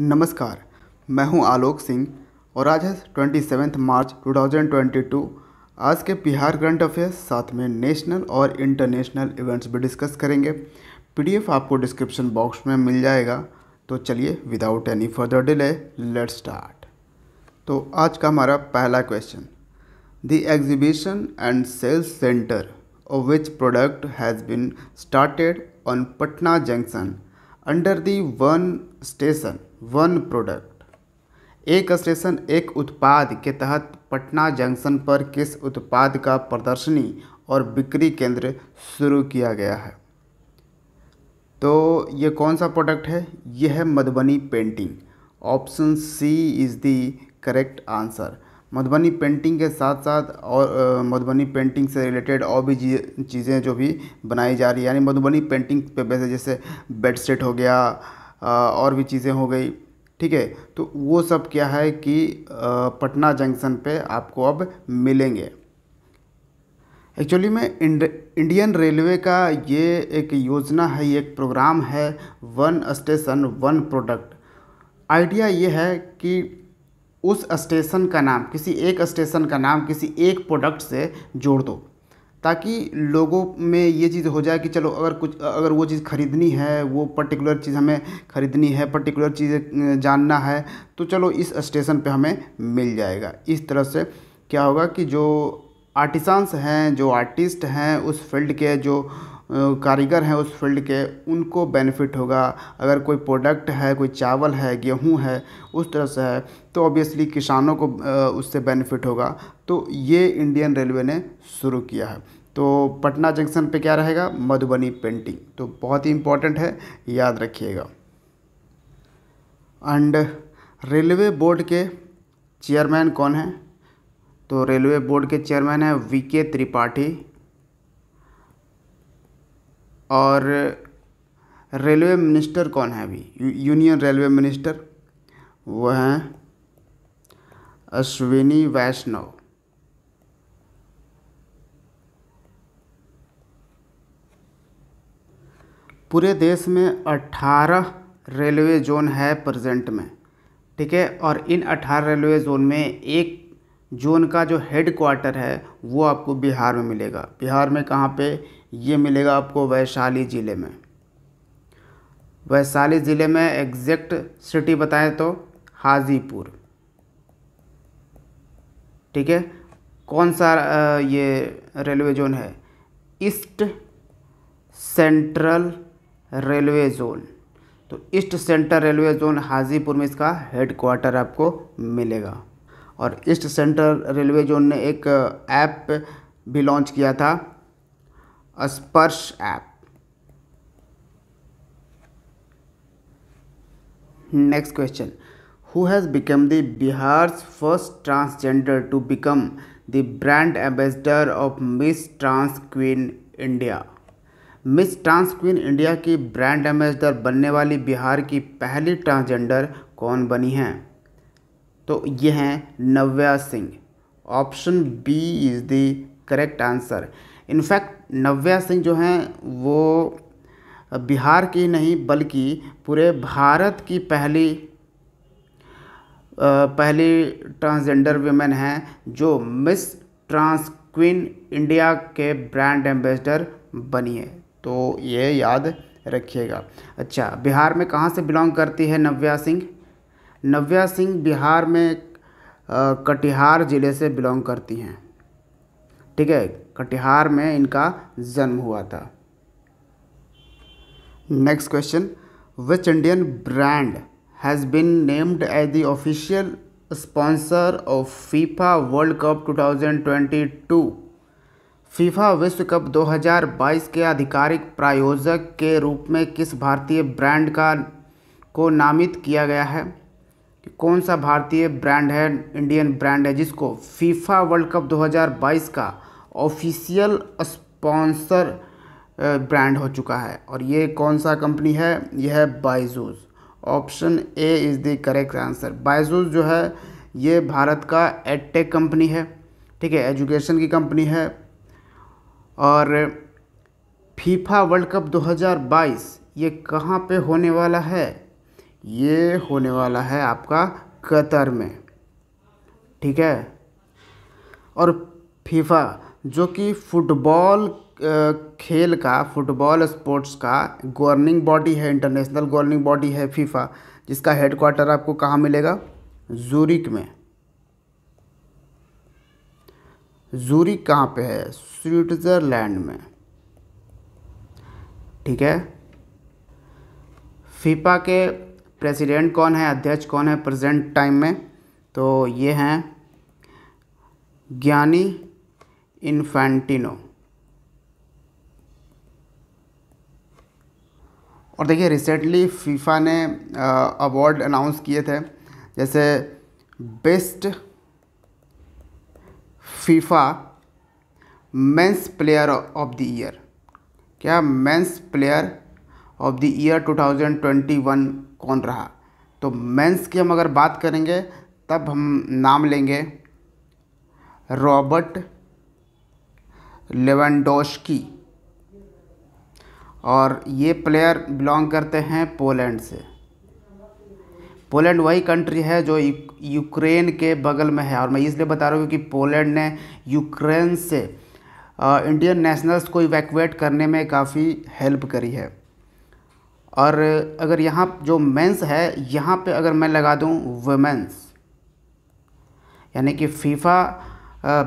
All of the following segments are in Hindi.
नमस्कार मैं हूं आलोक सिंह और आज है ट्वेंटी सेवेंथ मार्च 2022 आज के बिहार ग्रंट अफेयर्स साथ में नेशनल और इंटरनेशनल इवेंट्स भी डिस्कस करेंगे पीडीएफ आपको डिस्क्रिप्शन बॉक्स में मिल जाएगा तो चलिए without any further delay let start तो आज का हमारा पहला question the exhibition and sales centre of which product has been started on Patna junction under the station one product एक स्टेशन एक उत्पाद के तहत पटना जंक्शन पर किस उत्पाद का प्रदर्शनी और बिक्री केंद्र शुरू किया गया है तो ये कौन सा प्रोडक्ट है यह है Madhubani painting option C is the correct answer Madhubani painting के साथ साथ और मधुबनी पेंटिंग से रिलेटेड और भी चीज़ें जो भी बनाई जा रही है यानी मधुबनी पेंटिंग पे वैसे जैसे बेड हो गया और भी चीज़ें हो गई ठीक है तो वो सब क्या है कि पटना जंक्शन पे आपको अब मिलेंगे एक्चुअली में इंडियन रेलवे का ये एक योजना है ये एक प्रोग्राम है one station one product idea ये है कि उस स्टेशन का नाम किसी एक स्टेशन का नाम किसी एक प्रोडक्ट से जोड़ दो ताकि लोगों में ये चीज़ हो जाए कि चलो अगर कुछ अगर वो चीज़ ख़रीदनी है वो पर्टिकुलर चीज़ हमें ख़रीदनी है पर्टिकुलर चीज़ जानना है तो चलो इस स्टेशन पे हमें मिल जाएगा इस तरह से क्या होगा कि जो आर्टिसंस हैं जो आर्टिस्ट हैं उस फील्ड के जो कारीगर हैं उस फील्ड के उनको बेनिफिट होगा अगर कोई प्रोडक्ट है कोई चावल है गेहूं है उस तरह से है तो ऑब्वियसली किसानों को उससे बेनिफिट होगा तो ये इंडियन रेलवे ने शुरू किया है तो पटना जंक्शन पे क्या रहेगा मधुबनी पेंटिंग तो बहुत ही इम्पॉर्टेंट है याद रखिएगा एंड रेलवे बोर्ड के चेयरमैन कौन है तो रेलवे बोर्ड के चेयरमैन है वी के त्रिपाठी और रेलवे मिनिस्टर कौन है अभी यूनियन रेलवे मिनिस्टर वह हैं अश्विनी वैष्णव पूरे देश में 18 रेलवे जोन है प्रेजेंट में ठीक है और इन 18 रेलवे जोन में एक जोन का जो हेड क्वार्टर है वो आपको बिहार में मिलेगा बिहार में कहाँ पे ये मिलेगा आपको वैशाली ज़िले में वैशाली ज़िले में एग्जैक्ट सिटी बताएं तो हाजीपुर ठीक है कौन सा ये रेलवे जोन है ईस्ट सेंट्रल रेलवे जोन तो east centre railway zone Hajipur में इसका हेड क्वार्टर आपको मिलेगा और ईस्ट सेंटर रेलवे जोन ने एक ऐप भी लॉन्च किया था Sparsh app next question who has become the Bihar first transgender to become the brand ambassador of Miss trans queen India Miss trans queen India की ब्रांड एम्बेसडर बनने वाली बिहार की पहली ट्रांसजेंडर कौन बनी हैं तो ये हैं Navya Singh option B is the correct answer in fact Navya Singh जो हैं वो बिहार की नहीं बल्कि पूरे भारत की पहली पहली ट्रांसजेंडर वीमेन हैं जो मिस ट्रांस क्वीन इंडिया के ब्रांड एम्बेसडर बनी है तो ये याद रखिएगा अच्छा बिहार में कहाँ से बिलोंग करती है नव्या सिंह नव्या सिंह बिहार में कटिहार ज़िले से बिलोंग करती हैं ठीक है कटिहार में इनका जन्म हुआ था next question which Indian brand has been named as the official sponsor of FIFA world cup 2022 FIFA विश्व कप 2022 के आधिकारिक प्रायोजक के रूप में किस भारतीय ब्रांड का को नामित किया गया है कौन सा भारतीय ब्रांड है इंडियन ब्रांड है जिसको फीफा वर्ल्ड कप 2022 का ऑफिशियल स्पॉन्सर ब्रांड हो चुका है और ये कौन सा कंपनी है यह है Byju's option A is the correct answer Byju's जो है ये भारत का एडटेक कंपनी है ठीक है एजुकेशन की कंपनी है और फीफा वर्ल्ड कप 2022 ये कहाँ पे होने वाला है ये होने वाला है आपका कतर में ठीक है और फीफा जो कि फुटबॉल खेल का फुटबॉल स्पोर्ट्स का गवर्निंग बॉडी है इंटरनेशनल गवर्निंग बॉडी है फीफा जिसका हेड आपको कहाँ मिलेगा जूरिक में जूरी कहाँ पे है स्विट्ज़रलैंड में ठीक है फीफा के प्रेसिडेंट कौन है अध्यक्ष कौन है प्रेजेंट टाइम में तो ये हैं ज्ञानी इन्फेंटिनो और देखिए रिसेंटली फीफा ने अवार्ड अनाउंस किए थे जैसे best FIFA men's player of the year क्या men's player of the year 2021 कौन रहा तो मेंस की हम अगर बात करेंगे तब हम नाम लेंगे रॉबर्ट लेवेंडोस्की और ये प्लेयर बिलोंग करते हैं पोलैंड से पोलैंड वही कंट्री है जो यूक्रेन के बगल में है और मैं इसलिए बता रहा हूँ क्योंकि पोलैंड ने यूक्रेन से इंडियन नेशनल्स को इवैक्यूएट करने में काफ़ी हेल्प करी है और अगर यहाँ जो मेंस है यहाँ पे अगर मैं लगा दूँ वेमेंस यानी कि FIFA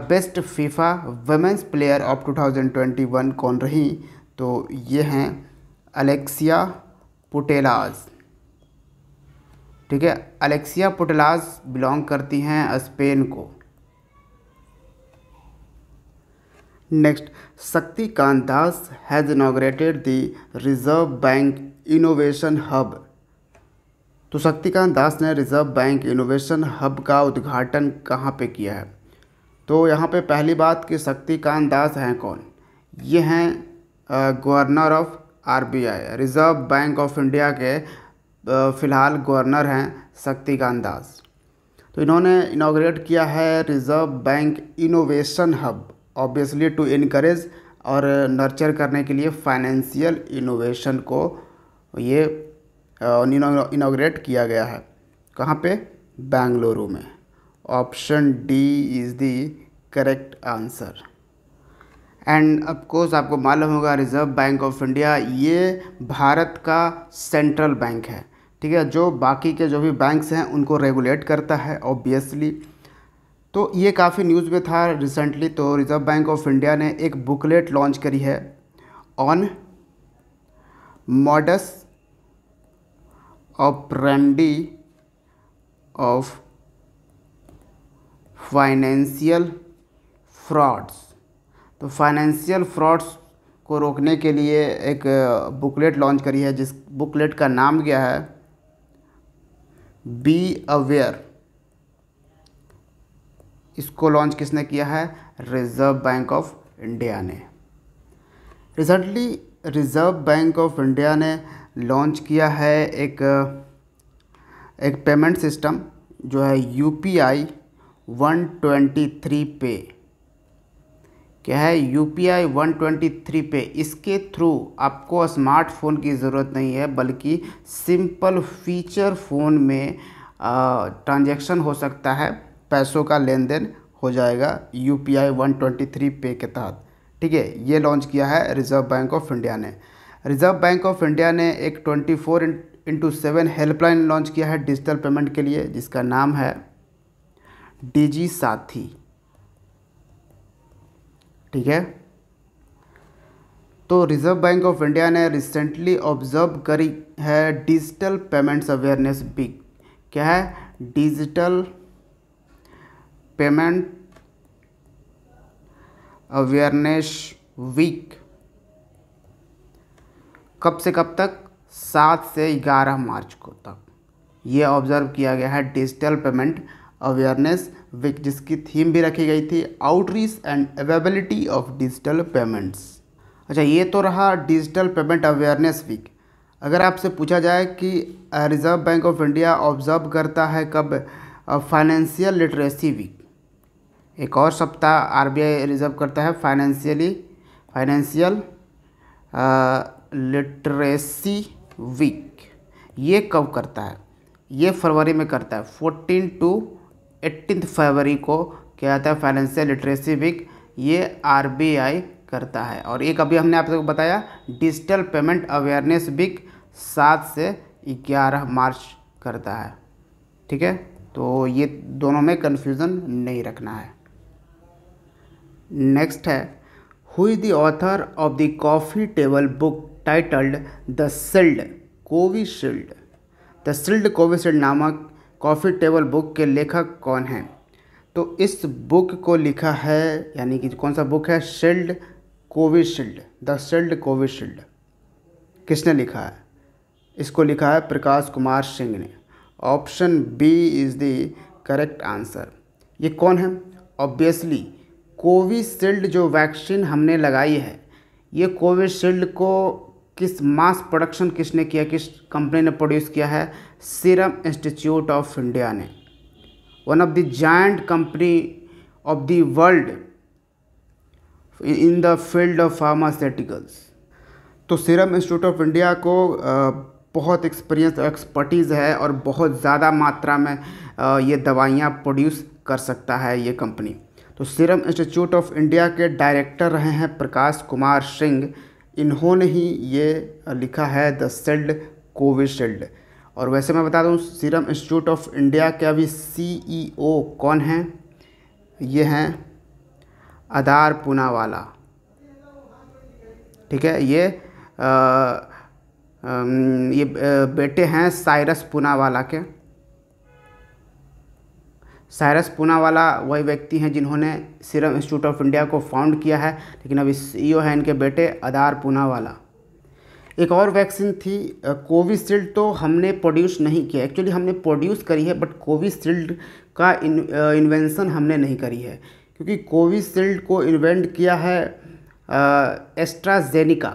best FIFA women's player of 2021 कौन रही तो ये हैं अलेक्सिया पुटेलाज ठीक है अलेक्सिया पुटलास बिलोंग करती हैं स्पेन को next Shaktikanta Das has inaugurated the Reserve Bank innovation hub तो शक्तिकांत दास ने रिजर्व बैंक इनोवेशन हब का उद्घाटन कहाँ पे किया है तो यहाँ पे पहली बात कि शक्तिकांत दास हैं कौन ये हैं governor of RBI Reserve Bank of India के फ़िलहाल गवर्नर हैं शक्तिकांत दास तो इन्होंने इनाग्रेट किया है Reserve Bank innovation hub obviously to increase और नर्चर करने के लिए फाइनेंशियल इनोवेशन को ये इनाग्रेट किया गया है कहाँ पे बेंगलुरु में option D is the correct answer and of course आपको मालूम होगा रिज़र्व बैंक ऑफ इंडिया ये भारत का सेंट्रल बैंक है ठीक है जो बाकी के जो भी बैंक्स हैं उनको रेगुलेट करता है ऑब्वियसली तो ये काफ़ी न्यूज़ में था रिसेंटली तो रिज़र्व बैंक ऑफ इंडिया ने एक बुकलेट लॉन्च करी है on modus operandi of financial frauds तो फाइनेंशियल फ्रॉड्स को रोकने के लिए एक बुकलेट uh, लॉन्च करी है जिस बुकलेट का नाम क्या है बी अवेयर इसको लॉन्च किसने किया है रिजर्व बैंक ऑफ इंडिया ने recently Reserve Bank of India ने लॉन्च किया है एक एक पेमेंट सिस्टम जो है U P I one twenty three pay क्या है U P I one twenty three pay इसके थ्रू आपको स्मार्टफ़ोन की ज़रूरत नहीं है बल्कि सिंपल फीचर फ़ोन में ट्रांजैक्शन हो सकता है पैसों का लेन देन हो जाएगा U P I one twenty three pay के तहत ठीक है ये लॉन्च किया है रिज़र्व बैंक ऑफ इंडिया ने रिज़र्व बैंक ऑफ इंडिया ने एक twenty four into seven helpline launch किया है डिजिटल पेमेंट के लिए जिसका नाम है जी साथी ठीक है तो रिजर्व बैंक ऑफ इंडिया ने रिसेंटली ऑब्जर्व करी है डिजिटल पेमेंट्स अवेयरनेस वीक क्या है डिजिटल पेमेंट अवेयरनेस वीक कब से कब तक सात से ग्यारह मार्च को तक ये ऑब्जर्व किया गया है डिजिटल पेमेंट अवेयरनेस जिसकी थीम भी रखी गई थी outreach and availability of digital payments अच्छा ये तो रहा डिजिटल पेमेंट अवेयरनेस वीक अगर आपसे पूछा जाए कि Reserve Bank of India observe करता है कब फाइनेंशियल लिटरेसी वीक एक और सप्ताह आरबीआई रिज़र्व करता है फाइनेंशियली फाइनेंशियल लिटरेसी वीक ये कब करता है ये फरवरी में करता है फोर्टीन टू एट्टीन फरवरी को क्या आता है फाइनेंशियल लिटरेसी वीक ये आरबीआई करता है और एक अभी हमने आप सबको बताया डिजिटल पेमेंट अवेयरनेस वीक सात से ग्यारह मार्च करता है ठीक है तो ये दोनों में कन्फ्यूज़न नहीं रखना है नेक्स्ट है who is the author of the coffee table book titled the shield Covishield the shield Covishield नामक कॉफ़ी टेबल बुक के लेखक कौन हैं तो इस बुक को लिखा है यानी कि कौन सा बुक है shield Covishield the shield Covishield किसने लिखा है इसको लिखा है प्रकाश कुमार सिंह ने option B is the correct answer ये कौन है ऑब्वियसली कोविशील्ड जो वैक्सीन हमने लगाई है ये कोविशील्ड को किस मास प्रोडक्शन किसने किया किस कंपनी ने प्रोड्यूस किया है सीरम इंस्टीट्यूट ऑफ इंडिया ने one of the joint company of the world in the field of pharmaceuticals तो सीरम इंस्टीट्यूट ऑफ इंडिया को बहुत एक्सपीरियंस और एक्सपर्टीज़ है और बहुत ज़्यादा मात्रा में ये दवाइयाँ प्रोड्यूस कर सकता है ये कंपनी तो सीरम इंस्टीट्यूट ऑफ इंडिया के डायरेक्टर रहे हैं प्रकाश कुमार सिंह इन्होंने ही ये लिखा है द सेल्ड कोविशील्ड और वैसे मैं बता दूँ सीरम इंस्टीट्यूट ऑफ इंडिया के अभी सी e कौन हैं ये हैं आधार पूनावाला ठीक है ये आ, आ, ये बेटे हैं साइरस पूनावाला के साइरस पूनावाला वही व्यक्ति हैं जिन्होंने सीरम इंस्टीट्यूट ऑफ इंडिया को फाउंड किया है लेकिन अब सीईओ e हैं इनके बेटे आधार पूनावाला एक और वैक्सीन थी कोविशील्ड तो हमने प्रोड्यूस नहीं किया एक्चुअली हमने प्रोड्यूस करी है बट कोविशील्ड का इन्वेंशन हमने नहीं करी है क्योंकि कोविशील्ड को इन्वेंट किया है एस्ट्राजेनिका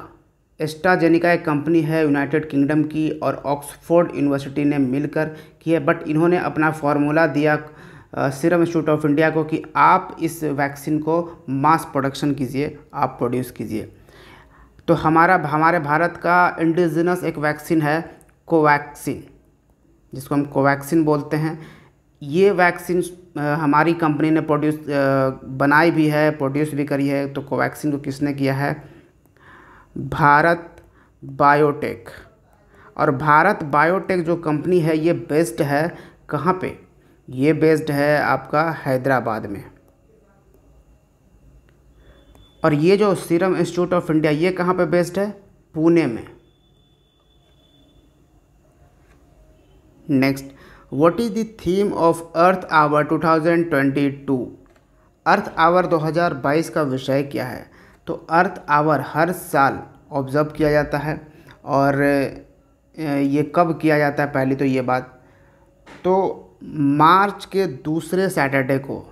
एस्ट्राजेनिका एक कंपनी है यूनाइटेड किंगडम की और ऑक्सफोर्ड यूनिवर्सिटी ने मिलकर की है बट इन्होंने अपना फार्मूला दिया सीरम इंस्टीट्यूट ऑफ इंडिया को कि आप इस वैक्सीन को मास प्रोडक्शन कीजिए आप प्रोड्यूस कीजिए तो हमारा हमारे भारत का इंडिजिनस एक वैक्सीन है कोवैक्सीन जिसको हम कोवैक्सीन बोलते हैं ये वैक्सीन हमारी कंपनी ने प्रोड्यूस बनाई भी है प्रोड्यूस भी करी है तो कोवैक्सीन को किसने किया है भारत बायोटेक और भारत बायोटेक जो कंपनी है ये बेस्ड है कहाँ पे ये बेस्ड है आपका हैदराबाद में और ये जो सीरम इंस्टीट्यूट ऑफ इंडिया ये कहाँ पे बेस्ड है पुणे में next what is the theme of Earth Hour 2022 Earth Hour 2022 का विषय क्या है तो अर्थ आवर हर साल ऑब्ज़र्व किया जाता है और ये कब किया जाता है पहली तो ये बात तो मार्च के दूसरे सैटरडे को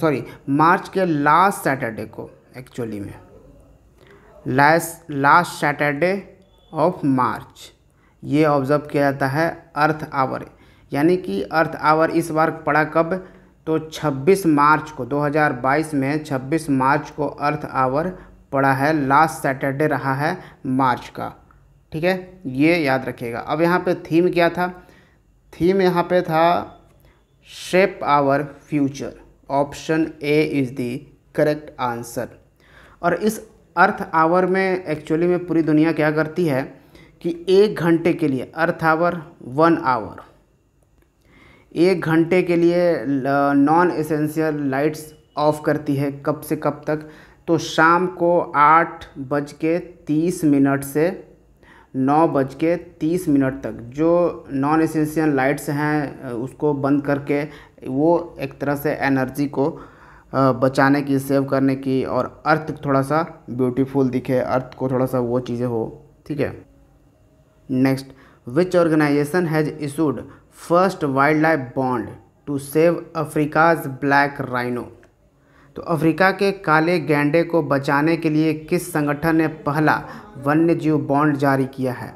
सॉरी मार्च के लास्ट सैटरडे को एक्चुअली में last last Saturday of March ये ऑब्ज़र्व किया जाता है अर्थ आवर यानी कि अर्थ आवर इस बार पड़ा कब तो 26 मार्च को 2022 में 26 मार्च को अर्थ आवर पड़ा है लास्ट सैटरडे रहा है मार्च का ठीक है ये याद रखिएगा अब यहाँ पे थीम क्या था थीम यहाँ पे था shape our future option A is the correct answer और इस अर्थ आवर में एक्चुअली में पूरी दुनिया क्या करती है कि एक घंटे के लिए अर्थ आवर वन आवर एक घंटे के लिए नॉन एसेंशियल लाइट्स ऑफ करती है कब से कब तक तो शाम को आठ बज के तीस मिनट से नौ बज के तीस मिनट तक जो नॉन एसेंशियल लाइट्स हैं उसको बंद करके वो एक तरह से एनर्जी को बचाने की सेव करने की और अर्थ थोड़ा सा ब्यूटीफुल दिखे अर्थ को थोड़ा सा वो चीज़ें हो ठीक है next which organisation has issued first wildlife bond to save Africa's black rhino तो अफ्रीका के काले गैंडे को बचाने के लिए किस संगठन ने पहला वन्य जीव बॉन्ड जारी किया है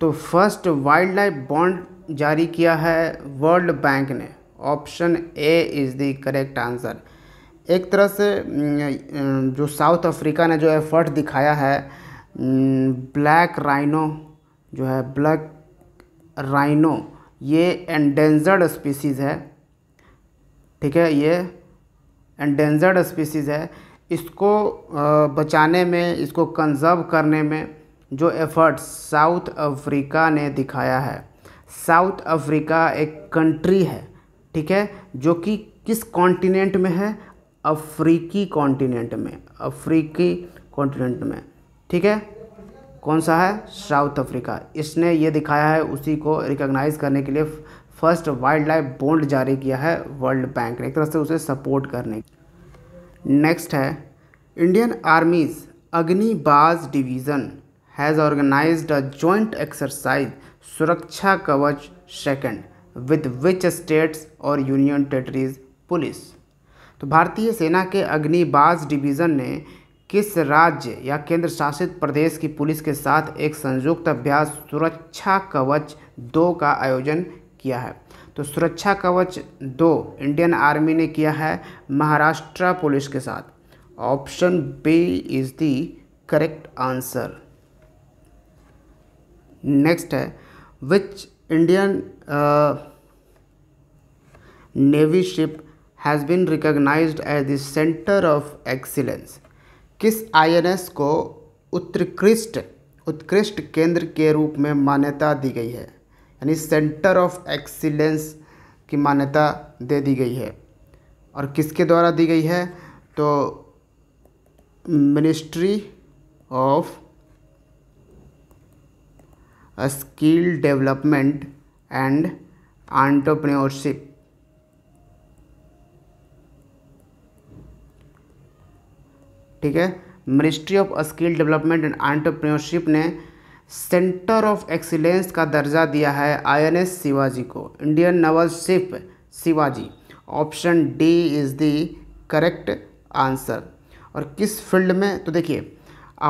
तो फर्स्ट वाइल्ड लाइफ बॉन्ड जारी किया है वर्ल्ड बैंक ने option A is the correct answer एक तरह से जो साउथ अफ्रीका ने जो एफर्ट दिखाया है ब्लैक राइनो जो है ब्लैक राइनो ये एंडेंजर्ड स्पीसीज़ है ठीक है ये एंडेंजर्ड स्पीसीज़ है इसको बचाने में इसको कंजर्व करने में जो एफर्ट साउथ अफ्रीका ने दिखाया है साउथ अफ्रीका एक कंट्री है ठीक है जो कि किस कॉन्टिनेंट में है अफ्रीकी कॉन्टिनेंट में अफ्रीकी कॉन्टिनेंट में ठीक है कौन सा है साउथ अफ्रीका इसने ये दिखाया है उसी को रिकॉग्नाइज करने के लिए फर्स्ट वाइल्ड लाइफ बोल्ड जारी किया है वर्ल्ड बैंक ने एक तरह से उसे सपोर्ट करने नेक्स्ट है Indian army's Agnibaaz division has organise a joint exercise Suraksha Kavach second with which states और यूनियन टेरिटरीज पुलिस तो भारतीय सेना के अग्निबाज डिवीज़न ने किस राज्य या केंद्र शासित प्रदेश की पुलिस के साथ एक संयुक्त अभ्यास सुरक्षा कवच दो का आयोजन किया है तो सुरक्षा कवच दो इंडियन आर्मी ने किया है महाराष्ट्र पुलिस के साथ option B is the correct answer next है which Indian navy ship has been recognise as the centre of excellence किस आईएनएस को उत्कृष्ट उत्कृष्ट केंद्र के रूप में मान्यता दी गई है यानी सेंटर ऑफ एक्सीलेंस की मान्यता दे दी गई है और किसके द्वारा दी गई है तो ministry of skill development and entrepreneurship ठीक है ministry of skill development and entrepreneurship ने सेंटर ऑफ एक्सीलेंस का दर्जा दिया है आईएनएस शिवाजी को Indian naval ship Shivaji option D is the correct answer और किस फील्ड में तो देखिए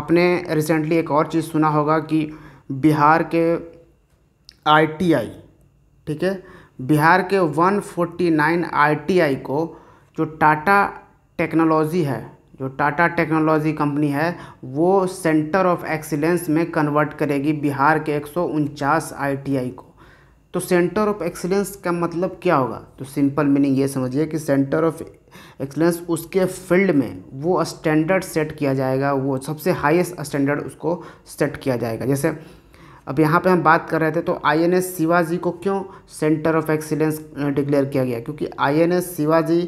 आपने रिसेंटली एक और चीज़ सुना होगा कि बिहार के आईटीआई ठीक है बिहार के 149 आईटीआई को जो टाटा टेक्नोलॉजी है जो टाटा टेक्नोलॉजी कंपनी है वो सेंटर ऑफ एक्सीलेंस में कन्वर्ट करेगी बिहार के एक आईटीआई को तो सेंटर ऑफ एक्सीलेंस का मतलब क्या होगा तो सिंपल मीनिंग ये समझिए कि सेंटर ऑफ एक्सीलेंस उसके फील्ड में वो स्टैंडर्ड सेट किया जाएगा वो सबसे हाईएस्ट स्टैंडर्ड उसको सेट किया जाएगा जैसे अब यहाँ पे हम बात कर रहे थे तो आईएनएस शिवाजी को क्यों सेंटर ऑफ एक्सीलेंस डिक्लेयर किया गया क्योंकि INS Shivaji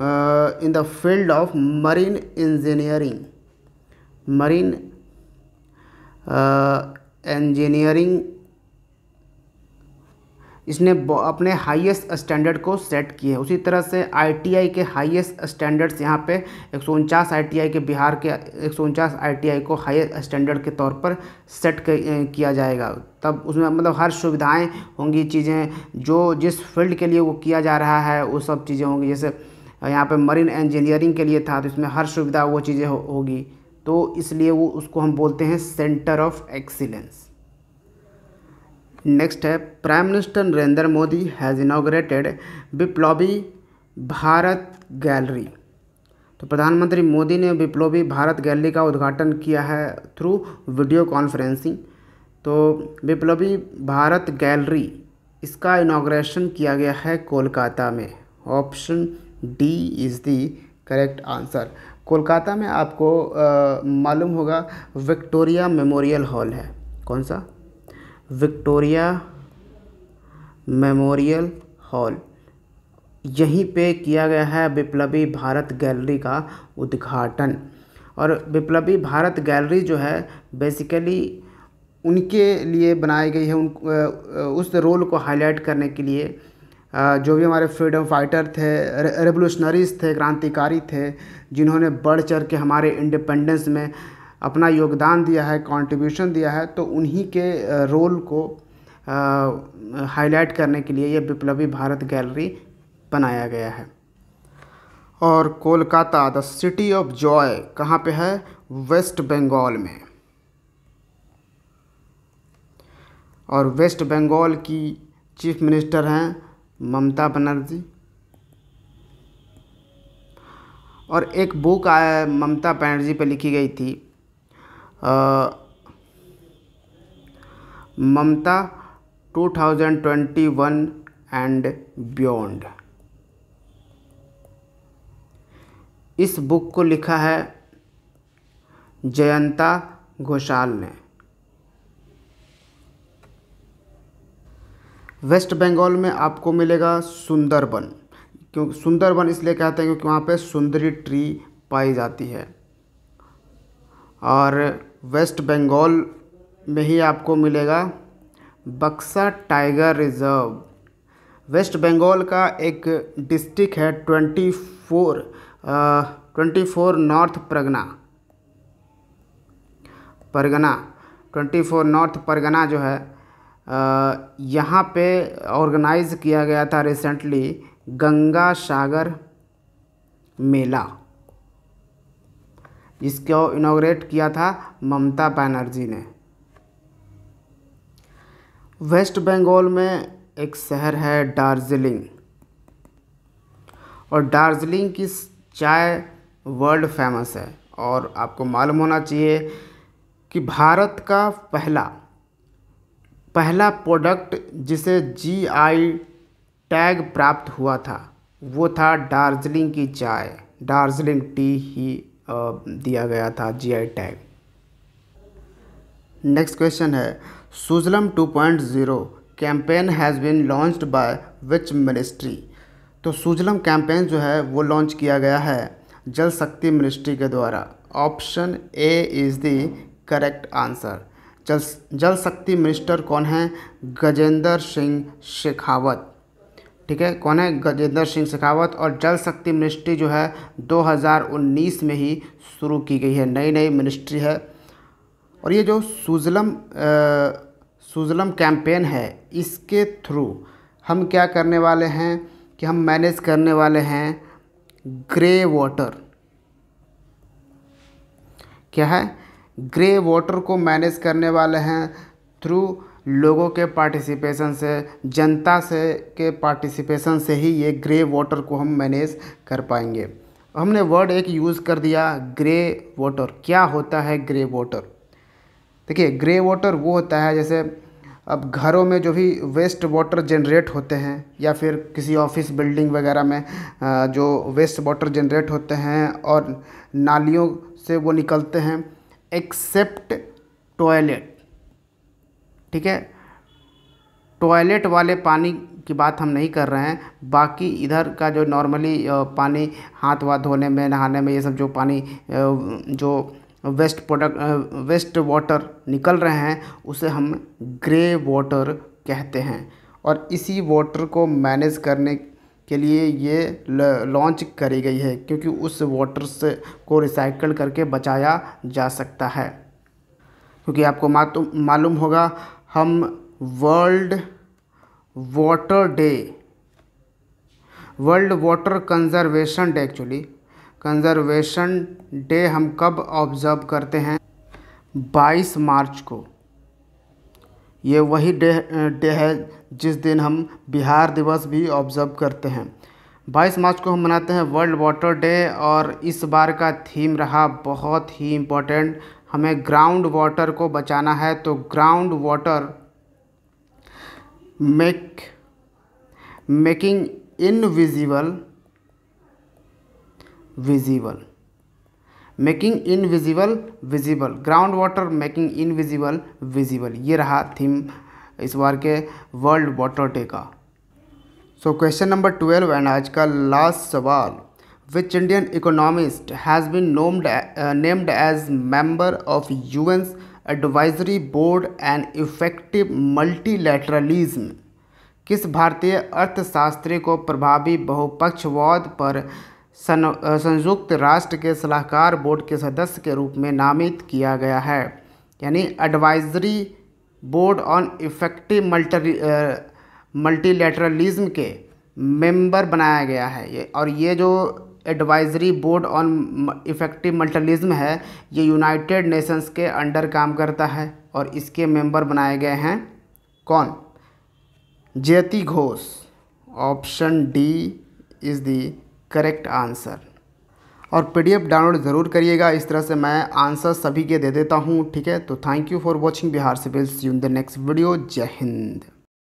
in the field of marine engineering marine engineering इसने अपने हाईएस्ट स्टैंडर्ड को सेट किए उसी तरह से आईटीआई के हाईएस्ट स्टैंडर्ड्स यहाँ पे एक सौ उनचास आई के बिहार के एक सौ उनचास आई को हाईएस्ट स्टैंडर्ड के तौर पर सेट किया जाएगा तब उसमें मतलब हर सुविधाएं होंगी चीज़ें जो जिस फील्ड के लिए वो किया जा रहा है वो सब चीज़ें होंगी जैसे यहाँ पे मरीन इंजीनियरिंग के लिए था तो इसमें हर सुविधा वो चीज़ें हो, होगी तो इसलिए वो उसको हम बोलते हैं सेंटर ऑफ एक्सीलेंस नेक्स्ट है prime minister Narendra Modi has inaugurated Biplobi Bharat gallery तो प्रधानमंत्री मोदी ने विप्लोबी भारत गैलरी का उद्घाटन किया है थ्रू वीडियो कॉन्फ्रेंसिंग तो विप्लवी भारत गैलरी इसका इनाग्रेशन किया गया है कोलकाता में option D is the correct answer Kolkata में आपको मालूम होगा विक्टोरिया मेमोरियल हॉल है कौन सा विक्टोरिया मेमोरियल हॉल यहीं पे किया गया है विप्लवी भारत गैलरी का उद्घाटन और विप्लवी भारत गैलरी जो है बेसिकली उनके लिए बनाई गई है उन उस रोल को हाईलाइट करने के लिए जो भी हमारे फ्रीडम फाइटर थे रेवोल्यूशनरीज थे क्रांतिकारी थे जिन्होंने बढ़ चढ़ के हमारे इंडिपेंडेंस में अपना योगदान दिया है कंट्रीब्यूशन दिया है तो उन्हीं के रोल को हाईलाइट करने के लिए यह विप्लवी भारत गैलरी बनाया गया है और Kolkata the city of joy कहाँ पे है वेस्ट बंगाल में और वेस्ट बंगाल की चीफ मिनिस्टर हैं ममता बनर्जी और एक बुक आया ममता बनर्जी पर लिखी गई थी ममता 2021 एंड बियॉन्ड इस बुक को लिखा है जयंता घोषाल ने वेस्ट बंगाल में आपको मिलेगा सुंदरबन क्योंकि सुंदरबन इसलिए कहते हैं क्योंकि वहाँ पे सुंदरी ट्री पाई जाती है और वेस्ट बंगाल में ही आपको मिलेगा बक्सा टाइगर रिजर्व वेस्ट बंगाल का एक डिस्ट्रिक्ट है twenty four twenty four north Pargana Pargana twenty four north Pargana जो है यहाँ पे ऑर्गेनाइज़ किया गया था रिसेंटली गंगा सागर मेला जिसको इनोग्रेट किया था ममता बनर्जी ने वेस्ट बंगाल में एक शहर है दार्जिलिंग और दार्जिलिंग की चाय वर्ल्ड फेमस है और आपको मालूम होना चाहिए कि भारत का पहला पहला प्रोडक्ट जिसे जीआई टैग प्राप्त हुआ था वो था दार्जिलिंग की चाय दार्जिलिंग टी ही दिया गया था जीआई टैग नेक्स्ट क्वेश्चन है Sujalam 2.0 campaign has been launched by which ministry तो सुजलम कैंपेन जो है वो लॉन्च किया गया है जल शक्ति मिनिस्ट्री के द्वारा option A is the correct answer Jal Jal शक्ति मिनिस्टर कौन है गजेंद्र सिंह शेखावत ठीक है कौन है गजेंद्र सिंह शेखावत और जल शक्ति मिनिस्ट्री जो है 2019 में ही शुरू की गई है नई नई मिनिस्ट्री है और ये जो सुजलम सुजलम कैंपेन है इसके थ्रू हम क्या करने वाले हैं कि हम मैनेज करने वाले हैं ग्रे वाटर क्या है ग्रे वाटर को मैनेज करने वाले हैं थ्रू लोगों के पार्टिसिपेशन से जनता से के पार्टिसिपेशन से ही ये ग्रे वाटर को हम मैनेज कर पाएंगे हमने वर्ड एक यूज़ कर दिया ग्रे वाटर क्या होता है ग्रे वाटर देखिए ग्रे वाटर वो होता है जैसे अब घरों में जो भी वेस्ट वाटर जनरेट होते हैं या फिर किसी ऑफिस बिल्डिंग वगैरह में जो वेस्ट वाटर जनरेट होते हैं और नालियों से वो निकलते हैं एक्सेप्ट टॉयलेट ठीक है टॉयलेट वाले पानी की बात हम नहीं कर रहे हैं बाकी इधर का जो नॉर्मली पानी हाथ वाथ धोने में नहाने में ये सब जो पानी जो वेस्ट प्रोडक्ट वेस्ट वाटर निकल रहे हैं उसे हम ग्रे वाटर कहते हैं और इसी वाटर को मैनेज करने के लिए ये लॉन्च करी गई है क्योंकि उस वाटर से को रिसाइकल करके बचाया जा सकता है क्योंकि आपको मालूम होगा हम world water day world water conservation day actually conservation day हम कब ऑब्ज़र्व करते हैं 22 मार्च को ये वही डे डे है जिस दिन हम बिहार दिवस भी ऑब्ज़र्व करते हैं 22 मार्च को हम मनाते हैं वर्ल्ड वाटर डे और इस बार का थीम रहा बहुत ही इम्पोर्टेंट हमें ग्राउंड वाटर को बचाना है तो ground water make making invisible visible making invisible visible ground water making invisible visible ये रहा थीम इस बार के वर्ल्ड वाटर डे का so question number twelve and आज का लास्ट सवाल which Indian economist has been named named as member of UN's advisory board and effective multilateralism किस भारतीय अर्थशास्त्री को प्रभावी बहुपक्षवाद पर सन संयुक्त राष्ट्र के सलाहकार बोर्ड के सदस्य के रूप में नामित किया गया है यानी advisory board on effective multi multilateralism के मेंबर बनाया गया है ये और ये जो advisory board on effective multilateralism है ये यूनाइटेड नेशंस के अंडर काम करता है और इसके मेंबर बनाए गए हैं कौन Jyoti Ghosh option D is the correct answer और पीडीएफ डाउनलोड ज़रूर करिएगा इस तरह से मैं आंसर सभी के दे देता हूँ ठीक है तो thank you for watching Bihar civils you in the next video जय हिंद